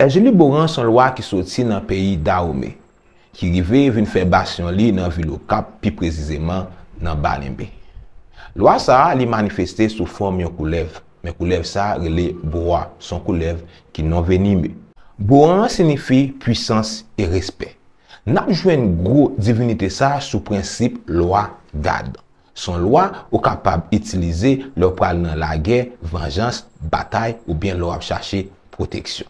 Eje li Bouran son lwa ki soti nan peyi da ou me, ki rive vin febasyon li nan vilokap pi prezizeman nan balenbe. Lwa sa li manifeste sou form yon koulev, men koulev sa rele Bouran, son koulev ki nan veni me. Bouran signifi puissance e respet. Nan jwen gro divinite sa sou prinsip lwa gade. Son lwa ou kapab itilize lop pral nan lage, venjans, batay ou bien lop chache proteksyon.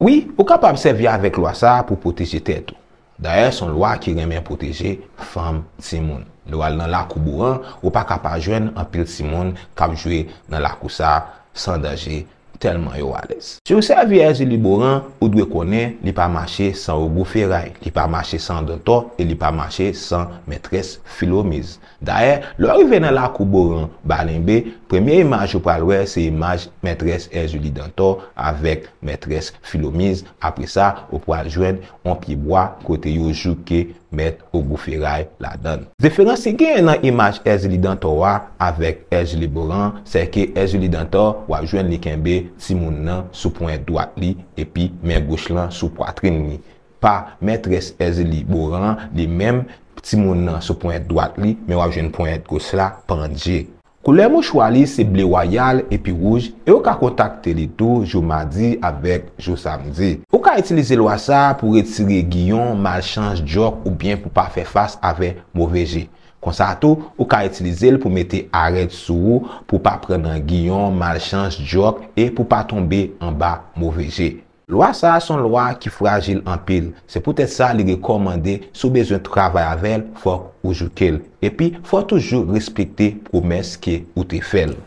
Oui, ou kap ap servya avèk lwa sa pou poteje tètou. Daè, son lwa ki remè poteje fam simoun. Lou al nan lakou bou an, ou pa kap a jwen an pil simoun kap jwe nan lakou sa sandaje simoun. telman yo walez. Si ou se avi Erzili Boran, ou dwe konen, li pa mache san Ogou Feray, li pa mache san Dantor, e li pa mache san Mètrese Filomise. Daè, lor venen la kou Boran balenbe, premye imaj ou pral wè, se imaj Mètrese Erzili Dantor avèk Mètrese Filomise. Apre sa, ou pral jwen, on pi bwa kote yo jouke Mètrese Ogou Feray la dan. Ze feransi gen nan imaj Erzili Dantor wè avèk Erzili Boran, se ke Erzili Dantor wajwen li kenbe ti moun nan sou poen doat li epi men gos lan sou poatren li. Pa, men tres ez li boran li men ti moun nan sou poen doat li men wap jen pouen gos la pandje. Koule mou choua li se blewayal epi rouj e ou ka kontakte li tou jou madi abek jou samdi. Ou ka itilize lwa sa pou retire gillon, malchans, jok ou bien pou pa fe fas ave mou veje. Konsato ou ka etilize l pou mette aret sou ou pou pa prenen giyon, malchans, djok e pou pa tombe an ba mouveje. Lwa sa son lwa ki fragil an pil. Se pou tè sa li rekomande sou bezwen travay avèl fòk ou joukel. E pi fòk toujou respikte promeske ou te fèl.